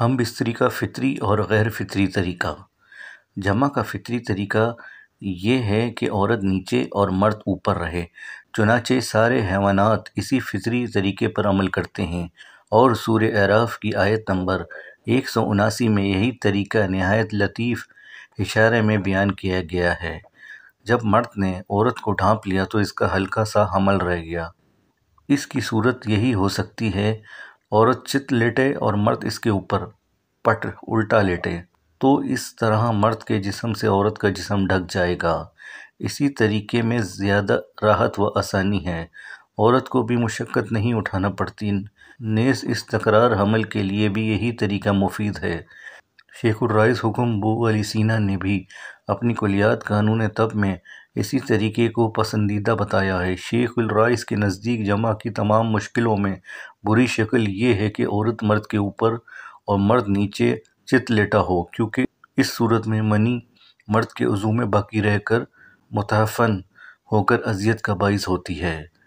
हम बिस्तरी का फ़ितरी और गैर फ़ितरी तरीका जमा का फ़ितरी तरीका ये है कि औरत नीचे और मर्द ऊपर रहे चुनाचे सारे हैवानात इसी फ़ितरी तरीके पर अमल करते हैं और सूर एराफ की आयत नंबर एक सौ उनासी में यही तरीका नहायत लतीफ़ इशारे में बयान किया गया है जब मर्द ने औरत को ढांप लिया तो इसका हल्का सा हमल रह गया इसकी सूरत यही हो सकती है औरत चित लेटे और मर्द इसके ऊपर पट उल्टा लेटे तो इस तरह मर्द के जिसम से औरत का जिसम ढक जाएगा इसी तरीके में ज़्यादा राहत व आसानी है औरत को भी मुशक्क़त नहीं उठाना पड़ती नेस इस तकरार हमल के लिए भी यही तरीका मुफीद है शेख़ुर्रईस हुकुम बो अली सीना ने भी अपनी कुलियात कानून तब में इसी तरीके को पसंदीदा बताया है शेख़ुलरईस के नज़दीक जमा की तमाम मुश्किलों में बुरी शक्ल ये है कि औरत मर्द के ऊपर और मर्द नीचे चित लेटा हो क्योंकि इस सूरत में मनी मर्द के उज़ू में बाकी रहकर मुतहफ़न होकर अजियत का बायस होती है